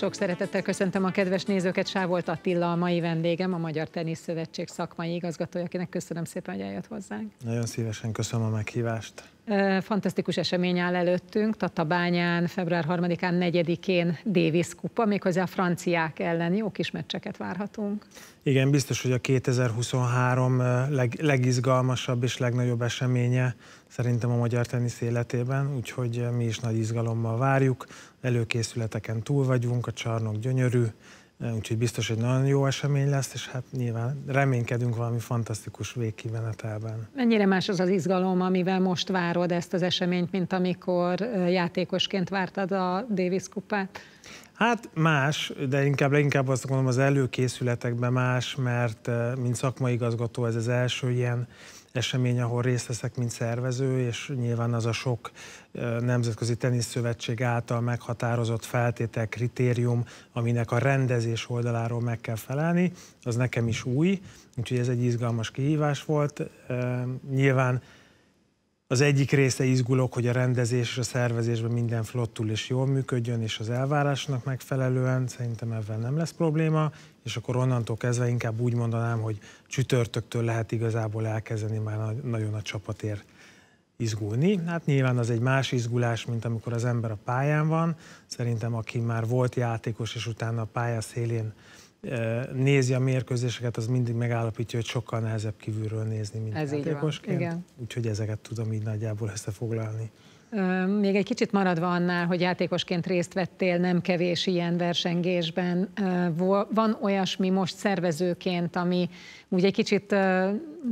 Sok szeretettel köszöntöm a kedves nézőket, Sávolt Attila a mai vendégem, a Magyar Tenisz Szövetség szakmai igazgatója, akinek köszönöm szépen, hogy eljött hozzánk. Nagyon szívesen köszönöm a meghívást. Fantasztikus esemény áll előttünk, Tatabányán, február 3-án, 4-én Davis kupa, méghozzá a franciák ellen jó kis meccseket várhatunk. Igen, biztos, hogy a 2023 leg, legizgalmasabb és legnagyobb eseménye szerintem a magyar tenisz életében, úgyhogy mi is nagy izgalommal várjuk, előkészületeken túl vagyunk, a csarnok gyönyörű, Úgyhogy biztos, hogy nagyon jó esemény lesz, és hát nyilván reménykedünk valami fantasztikus végkimenetelben. Mennyire más az az izgalom, amivel most várod ezt az eseményt, mint amikor játékosként vártad a Davis kupát? Hát más, de inkább inkább azt mondom, az előkészületekben más, mert mint szakmai igazgató ez az első ilyen esemény, ahol részt veszek, mint szervező, és nyilván az a sok nemzetközi teniszszövetség által meghatározott feltétel, kritérium, aminek a rendezés oldaláról meg kell felelni, az nekem is új, úgyhogy ez egy izgalmas kihívás volt. Nyilván az egyik része izgulok, hogy a rendezés és a szervezésben minden flottul és jól működjön, és az elvárásnak megfelelően, szerintem ebben nem lesz probléma, és akkor onnantól kezdve inkább úgy mondanám, hogy csütörtöktől lehet igazából elkezdeni már nagyon a csapatért izgulni. Hát nyilván az egy más izgulás, mint amikor az ember a pályán van. Szerintem, aki már volt játékos, és utána a pálya szélén nézi a mérkőzéseket, az mindig megállapítja, hogy sokkal nehezebb kívülről nézni, mint Ez játékosként. Úgyhogy ezeket tudom így nagyjából összefoglalni. Még egy kicsit maradva annál, hogy játékosként részt vettél nem kevés ilyen versengésben, van olyasmi most szervezőként, ami úgy egy kicsit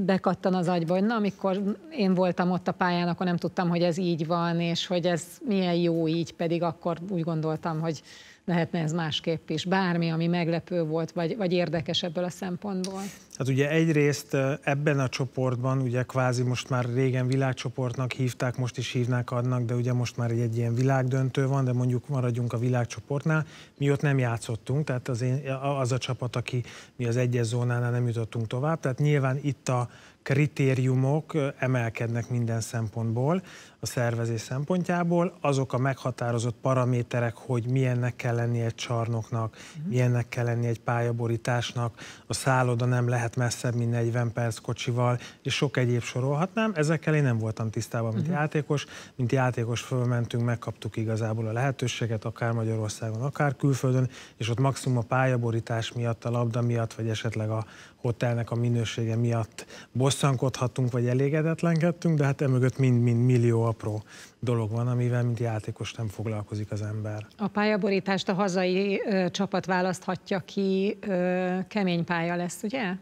bekattan az agyba, hogy na, amikor én voltam ott a pályán, akkor nem tudtam, hogy ez így van, és hogy ez milyen jó így, pedig akkor úgy gondoltam, hogy lehetne ez másképp is? Bármi, ami meglepő volt, vagy, vagy érdekes ebből a szempontból? Hát ugye egyrészt ebben a csoportban, ugye kvázi most már régen világcsoportnak hívták, most is hívnák adnak, de ugye most már egy, egy ilyen világdöntő van, de mondjuk maradjunk a világcsoportnál. Mi ott nem játszottunk, tehát az, én, az a csapat, aki mi az egyes zónánál nem jutottunk tovább, tehát nyilván itt a kritériumok emelkednek minden szempontból, a szervezés szempontjából, azok a meghatározott paraméterek, hogy milyennek kell lennie egy csarnoknak, mhm. milyennek kell lennie egy pályaborításnak, a szálloda nem lehet messzebb, mint 40 perc kocsival, és sok egyéb sorolhatnám. Ezekkel én nem voltam tisztában, mint uh-huh. játékos. Mint játékos fölmentünk, megkaptuk igazából a lehetőséget, akár Magyarországon, akár külföldön, és ott maximum a pályaborítás miatt, a labda miatt, vagy esetleg a hotelnek a minősége miatt bosszankodhatunk, vagy elégedetlenkedtünk, de hát emögött mind-mind millió apró dolog van, amivel mint játékos nem foglalkozik az ember. A pályaborítást a hazai ö, csapat választhatja ki, ö, kemény pálya lesz, ugye?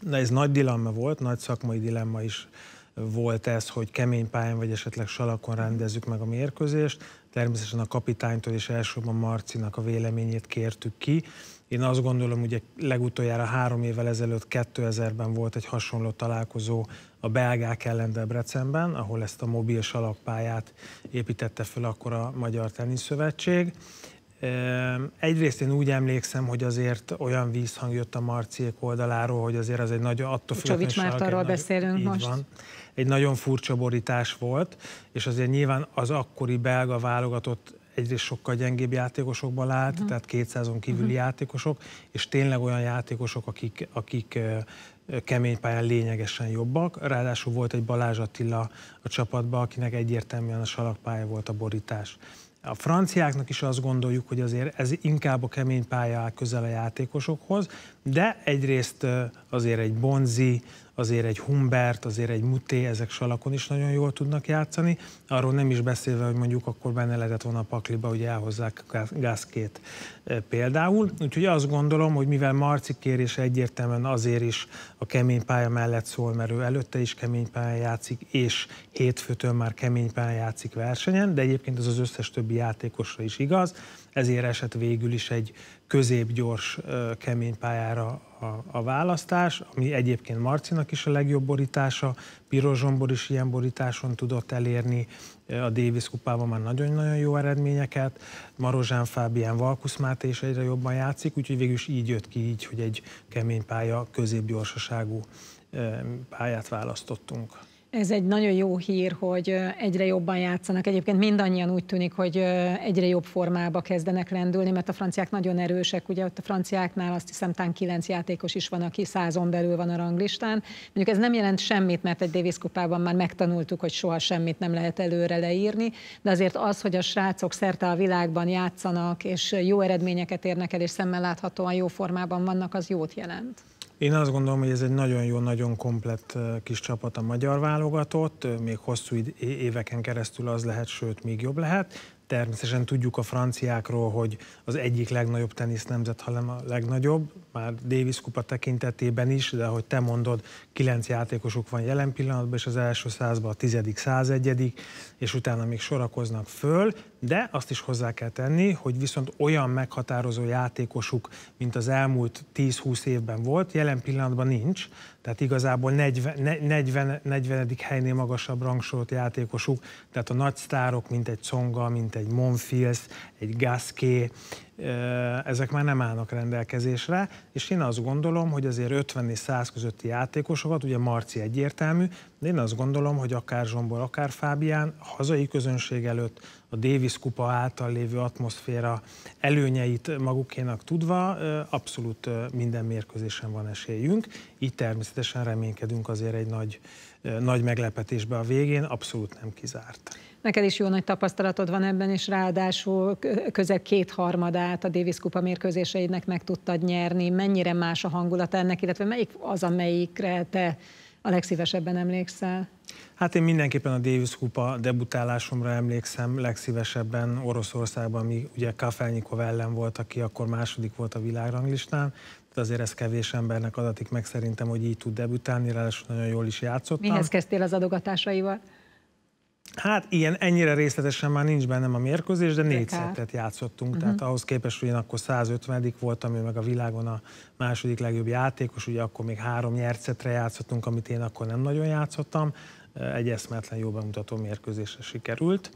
Na ez nagy dilemma volt, nagy szakmai dilemma is volt ez, hogy kemény pályán vagy esetleg salakon rendezzük meg a mérkőzést természetesen a kapitánytól és elsősorban Marcinak a véleményét kértük ki. Én azt gondolom, ugye legutoljára három évvel ezelőtt 2000-ben volt egy hasonló találkozó a belgák ellen Debrecenben, ahol ezt a mobil salakpályát építette föl akkor a Magyar Teniszszövetség. Egyrészt én úgy emlékszem, hogy azért olyan vízhang jött a marciék oldaláról, hogy azért az egy nagyon attól függetlenül... már Mártarról beszélünk így most. Van, egy nagyon furcsa borítás volt, és azért nyilván az akkori belga válogatott egyrészt sokkal gyengébb játékosokból állt, uh-huh. Mhm. tehát 200-on mhm. kívüli uh-huh. játékosok, és tényleg olyan játékosok, akik, akik kemény pályán lényegesen jobbak. Ráadásul volt egy Balázs Attila a csapatban, akinek egyértelműen a salakpálya volt a borítás. A franciáknak is azt gondoljuk, hogy azért ez inkább a kemény áll közel a játékosokhoz, de egyrészt azért egy Bonzi, azért egy Humbert, azért egy Muté, ezek salakon is nagyon jól tudnak játszani. Arról nem is beszélve, hogy mondjuk akkor benne lehetett volna a pakliba, hogy elhozzák gázkét például. Úgyhogy azt gondolom, hogy mivel Marci kérés egyértelműen azért is a kemény pálya mellett szól, mert ő előtte is kemény pálya játszik, és hétfőtől már kemény pálya játszik versenyen, de egyébként az az összes többi többi játékosra is igaz, ezért esett végül is egy középgyors, kemény pályára a, a választás, ami egyébként Marcinak is a legjobb borítása, Piros Zsombor is ilyen borításon tudott elérni, a Davis kupában már nagyon-nagyon jó eredményeket, Marozsán Fábián Valkusz Máté is egyre jobban játszik, úgyhogy végül is így jött ki így, hogy egy kemény pálya, középgyorsaságú pályát választottunk. Ez egy nagyon jó hír, hogy egyre jobban játszanak. Egyébként mindannyian úgy tűnik, hogy egyre jobb formába kezdenek lendülni, mert a franciák nagyon erősek. Ugye ott a franciáknál azt hiszem tán kilenc játékos is van, aki százon belül van a ranglistán. Mondjuk ez nem jelent semmit, mert egy Davis kupában már megtanultuk, hogy soha semmit nem lehet előre leírni, de azért az, hogy a srácok szerte a világban játszanak, és jó eredményeket érnek el, és szemmel láthatóan jó formában vannak, az jót jelent. Én azt gondolom, hogy ez egy nagyon jó, nagyon komplett kis csapat a magyar válogatott, még hosszú éveken keresztül az lehet, sőt, még jobb lehet, Természetesen tudjuk a franciákról, hogy az egyik legnagyobb tenisz nemzet, hanem a legnagyobb, már Davis kupa tekintetében is, de ahogy te mondod, kilenc játékosuk van jelen pillanatban, és az első százban a tizedik, százegyedik, és utána még sorakoznak föl, de azt is hozzá kell tenni, hogy viszont olyan meghatározó játékosuk, mint az elmúlt 10-20 évben volt, jelen pillanatban nincs, tehát igazából 40, 40, 40. helynél magasabb rangsorolt játékosuk, tehát a nagy sztárok, mint egy Conga, mint egy egy Monfils, egy Gasquet, ezek már nem állnak rendelkezésre, és én azt gondolom, hogy azért 50 és 100 közötti játékosokat, ugye Marci egyértelmű, de én azt gondolom, hogy akár Zsombor, akár Fábián hazai közönség előtt a Davis kupa által lévő atmoszféra előnyeit magukénak tudva abszolút minden mérkőzésen van esélyünk, így természetesen reménykedünk azért egy nagy, nagy meglepetésbe a végén, abszolút nem kizárt. Neked is jó nagy tapasztalatod van ebben, és ráadásul közel kétharmadá hangulatát a Davis Kupa mérkőzéseidnek meg tudtad nyerni, mennyire más a hangulat ennek, illetve melyik az, amelyikre te a legszívesebben emlékszel? Hát én mindenképpen a Davis Kupa debutálásomra emlékszem, legszívesebben Oroszországban, ami ugye Kafelnyikov ellen volt, aki akkor második volt a világranglistán, de azért ez kevés embernek adatik meg szerintem, hogy így tud debütálni, ráadásul nagyon jól is játszottam. Mihez kezdtél az adogatásaival? Hát ilyen, ennyire részletesen már nincs bennem a mérkőzés, de négy szettet játszottunk, uh-huh. tehát ahhoz képest, hogy én akkor 150 voltam, ő meg a világon a második legjobb játékos, ugye akkor még három nyert játszottunk, amit én akkor nem nagyon játszottam, egy eszmetlen jó bemutató mérkőzésre sikerült.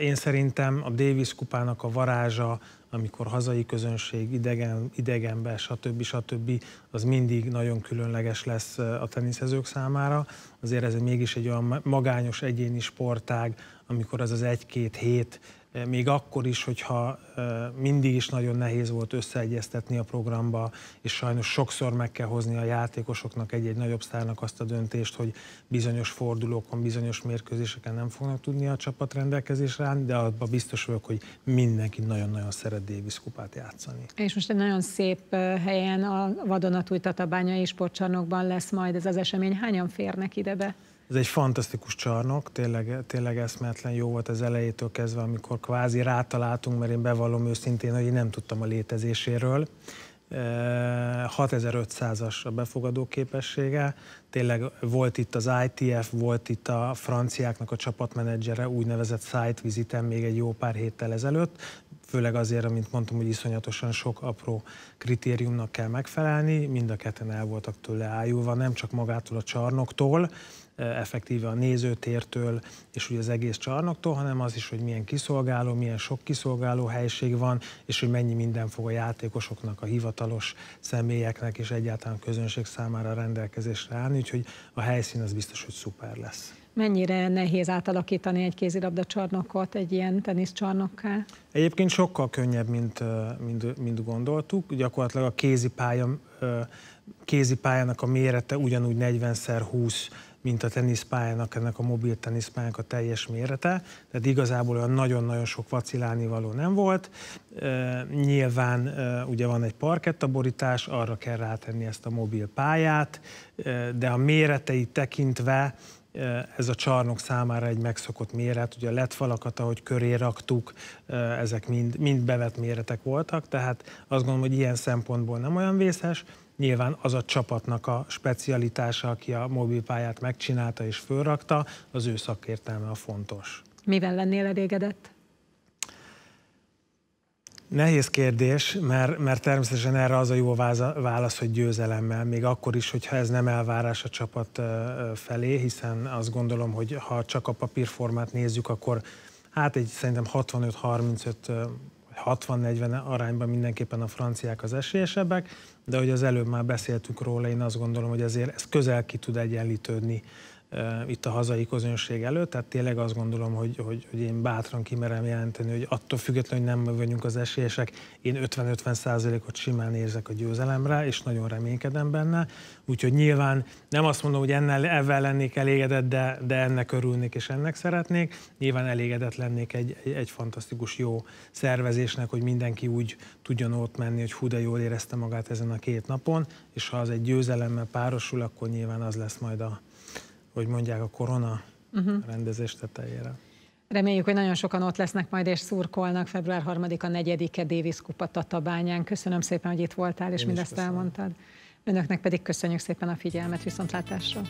Én szerintem a Davis kupának a varázsa, amikor hazai közönség, idegen, idegenbe, stb. stb. az mindig nagyon különleges lesz a teniszezők számára. Azért ez mégis egy olyan magányos egyéni sportág, amikor az az egy-két hét, eh, még akkor is, hogyha eh, mindig is nagyon nehéz volt összeegyeztetni a programba, és sajnos sokszor meg kell hozni a játékosoknak, egy-egy nagyobb sztárnak azt a döntést, hogy bizonyos fordulókon, bizonyos mérkőzéseken nem fognak tudni a csapat rendelkezésre állni, de abban biztos vagyok, hogy mindenki nagyon-nagyon szeret Davis kupát játszani. És most egy nagyon szép eh, helyen a vadonatúj Tatabányai sportcsarnokban lesz majd ez az esemény. Hányan férnek ide be? Ez egy fantasztikus csarnok, tényleg, tényleg eszmetlen jó volt az elejétől kezdve, amikor kvázi rátaláltunk, mert én bevallom őszintén, hogy én nem tudtam a létezéséről. 6500-as e, a befogadó képessége. Tényleg volt itt az ITF, volt itt a franciáknak a csapatmenedzsere, úgynevezett site visiten még egy jó pár héttel ezelőtt, főleg azért, amint mondtam, hogy iszonyatosan sok apró kritériumnak kell megfelelni, mind a ketten el voltak tőle ájulva, nem csak magától a csarnoktól, effektíve a nézőtértől és ugye az egész csarnoktól, hanem az is, hogy milyen kiszolgáló, milyen sok kiszolgáló helység van, és hogy mennyi minden fog a játékosoknak, a hivatalos személyeknek és egyáltalán a közönség számára rendelkezésre állni, úgyhogy a helyszín az biztos, hogy szuper lesz. Mennyire nehéz átalakítani egy kézilabda csarnokot egy ilyen teniszcsarnokká? Egyébként sokkal könnyebb, mint, mint, mint gondoltuk. Gyakorlatilag a kézipálya, kézipályának a mérete ugyanúgy 40x20 mint a teniszpályának, ennek a mobil teniszpályának a teljes mérete, de igazából olyan nagyon-nagyon sok vacilálni való nem volt. E, nyilván e, ugye van egy parkettaborítás, arra kell rátenni ezt a mobil pályát, e, de a méreteit tekintve ez a csarnok számára egy megszokott méret, ugye a letfalakat ahogy köré raktuk, ezek mind, mind bevett méretek voltak, tehát azt gondolom, hogy ilyen szempontból nem olyan vészes nyilván az a csapatnak a specialitása, aki a mobilpályát megcsinálta és fölrakta, az ő szakértelme a fontos. Mivel lennél elégedett? Nehéz kérdés, mert, mert természetesen erre az a jó válasz, hogy győzelemmel, még akkor is, hogyha ez nem elvárás a csapat felé, hiszen azt gondolom, hogy ha csak a papírformát nézzük, akkor hát egy szerintem 65-35 60-40 arányban mindenképpen a franciák az esélyesebbek, de hogy az előbb már beszéltük róla, én azt gondolom, hogy azért ez közel ki tud egyenlítődni itt a hazai közönség előtt, tehát tényleg azt gondolom, hogy, hogy, hogy én bátran kimerem jelenteni, hogy attól függetlenül, hogy nem vagyunk az esélyesek, én 50-50 százalékot simán érzek a győzelemre, és nagyon reménykedem benne, úgyhogy nyilván nem azt mondom, hogy ennel, ebben lennék elégedett, de, de ennek örülnék és ennek szeretnék, nyilván elégedett lennék egy, egy, egy fantasztikus jó szervezésnek, hogy mindenki úgy tudjon ott menni, hogy hú, de jól érezte magát ezen a két napon, és ha az egy győzelemmel párosul, akkor nyilván az lesz majd a, hogy mondják, a korona uh-huh. rendezés tetejére. Reméljük, hogy nagyon sokan ott lesznek majd és szurkolnak február 3-a, 4-e Davis Kupa Tatabányán. Köszönöm szépen, hogy itt voltál és Én mindezt elmondtad. Önöknek pedig köszönjük szépen a figyelmet, viszontlátásra!